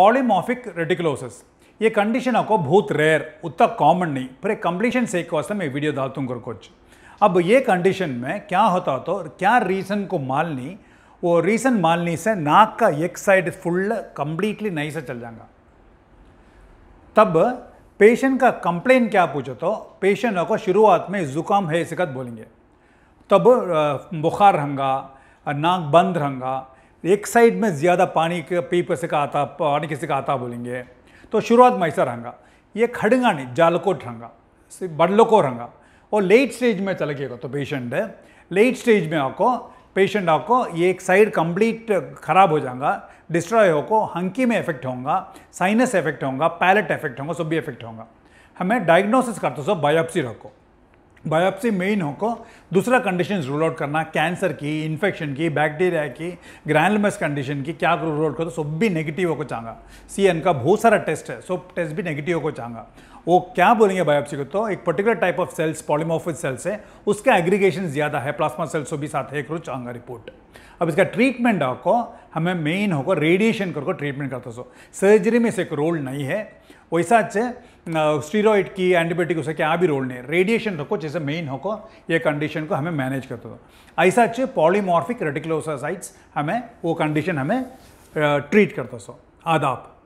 पॉलीमॉफिक रेटिकुलोसिस ये कंडीशन आपको बहुत रेयर उतना कॉमन नहीं पर कंप्लीशन से वास्तव मैं वीडियो डालता हूँ कुछ अब ये कंडीशन में क्या होता तो क्या रीज़न को मालनी वो रीज़न मालनी से नाक का एक साइड फुल कंप्लीटली नहीं से चल जाएगा तब पेशेंट का कंप्लेन क्या पूछो तो पेशेंट को शुरुआत में ज़ुकाम है इसका बोलेंगे तब बुखार रहेंगा नाक बंद रहेंगा एक साइड में ज़्यादा पानी के पीप से का आता पानी किसी का आता बोलेंगे तो शुरुआत में ऐसा रहेंगे ये खड़ंगा नहीं जालकोट रहेंगा बडलो को रहेंगा और लेट स्टेज में चला गया तो पेशेंट है लेट स्टेज में आपको पेशेंट आपको ये एक साइड कंप्लीट खराब हो जाएगा डिस्ट्रॉय होको हंकी में इफेक्ट होगा साइनस इफेक्ट होगा पैलेट इफेक्ट होगा सब भी इफेक्ट होगा हमें डायग्नोसिस करते सब बायोप्सी रखो बायोप्सी मेन होको दूसरा कंडीशन रूल आउट करना कैंसर की इन्फेक्शन की बैक्टीरिया की ग्रैंडमस कंडीशन की क्या रूल आउट करो सब भी नेगेटिव होकर चाहगा सी एन का बहुत सारा टेस्ट है सब टेस्ट भी नेगेटिव होकर चाहगा वो क्या बोलेंगे बायोप्सी को तो एक particular type of cells polymorphs cells है उसका एग्रीगेशन ज़्यादा है प्लाज्मा सेल्स भी साथ है एक चाहगा रिपोर्ट अब इसका ट्रीटमेंट आपको हमें मेन होगा रेडिएशन करके ट्रीटमेंट करता सो सर्जरी में से एक रोल नहीं है वैसा स्टीरोइड की एंटीबायोटिक उसका क्या भी रोल नहीं रेडिएशन रखो जैसे मेन होकर ये कंडीशन को हमें मैनेज करते हो ऐसा अच्छे पॉलीमॉर्फिक रेटिकुलोसाइट्स हमें वो कंडीशन हमें ट्रीट करते सो आदाब